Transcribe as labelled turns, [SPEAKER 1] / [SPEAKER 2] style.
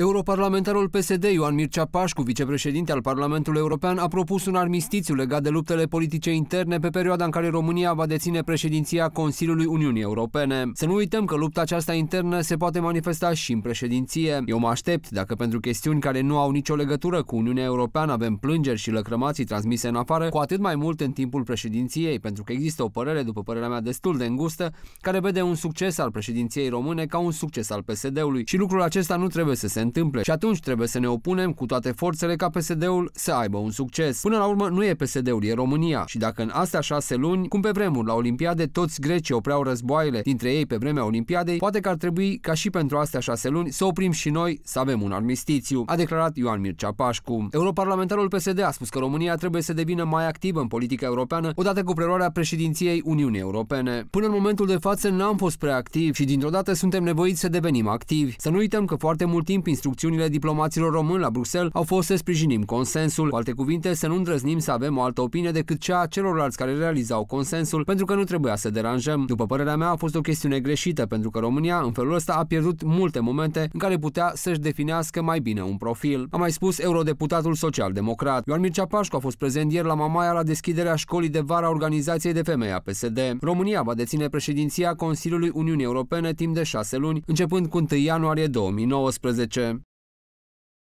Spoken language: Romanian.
[SPEAKER 1] Europarlamentarul PSD Ioan Mircea Pașcu, vicepreședinte al Parlamentului European, a propus un armistițiu legat de luptele politice interne pe perioada în care România va deține președinția Consiliului Uniunii Europene. Să nu uităm că lupta aceasta internă se poate manifesta și în președinție. Eu mă aștept dacă pentru chestiuni care nu au nicio legătură cu Uniunea Europeană avem plângeri și lăcrămații transmise în afară, cu atât mai mult în timpul președinției, pentru că există o părere, după părerea mea, destul de îngustă, care vede un succes al președinției române ca un succes al PSD-ului și lucrul acesta nu trebuie să se întâmple și atunci trebuie să ne opunem cu toate forțele ca PSD-ul să aibă un succes. Până la urmă nu e PSD-ul, e România și dacă în astea șase luni, cum pe vremuri la Olimpiade, toți grecii opreau războaiele dintre ei pe vremea Olimpiadei, poate că ar trebui ca și pentru astea șase luni să oprim și noi să avem un armistițiu, a declarat Ioan Mircea Pașcu. Europarlamentarul PSD a spus că România trebuie să devină mai activă în politica europeană odată cu preluarea președinției Uniunii Europene. Până în momentul de față n-am fost prea activ și dintr-o dată suntem nevoiți să devenim activi. Să nu uităm că foarte mult timp instrucțiunile diplomaților români la Bruxelles au fost să sprijinim consensul. Cu alte cuvinte, să nu îndrăznim să avem o altă opinie decât cea a celorlalți care realizau consensul, pentru că nu trebuia să deranjăm. După părerea mea, a fost o chestiune greșită, pentru că România, în felul ăsta, a pierdut multe momente în care putea să-și definească mai bine un profil. A mai spus eurodeputatul social-democrat. Ioan Mircea Pașcu a fost prezent ieri la Mamaia la deschiderea școlii de vara organizației de femei a PSD. România va deține președinția Consiliului Uniunii Europene timp de șase luni, începând cu 1 ianuarie 2019.